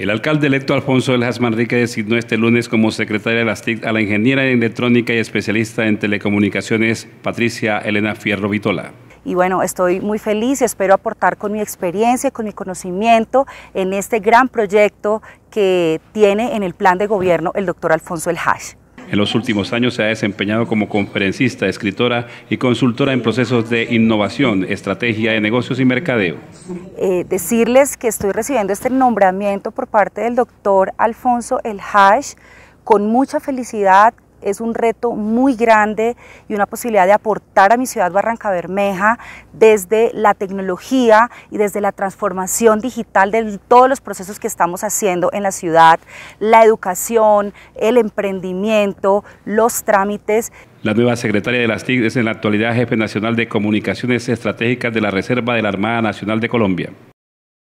El alcalde electo Alfonso El Manrique designó este lunes como secretaria de las TIC a la ingeniera en electrónica y especialista en telecomunicaciones Patricia Elena Fierro Vitola y bueno, estoy muy feliz y espero aportar con mi experiencia, con mi conocimiento en este gran proyecto que tiene en el plan de gobierno el doctor Alfonso El en los últimos años se ha desempeñado como conferencista, escritora y consultora en procesos de innovación, estrategia de negocios y mercadeo. Eh, decirles que estoy recibiendo este nombramiento por parte del doctor Alfonso El Hash con mucha felicidad, es un reto muy grande y una posibilidad de aportar a mi ciudad Barranca Bermeja desde la tecnología y desde la transformación digital de todos los procesos que estamos haciendo en la ciudad, la educación, el emprendimiento, los trámites. La nueva secretaria de las TIC es en la actualidad jefe nacional de comunicaciones estratégicas de la Reserva de la Armada Nacional de Colombia.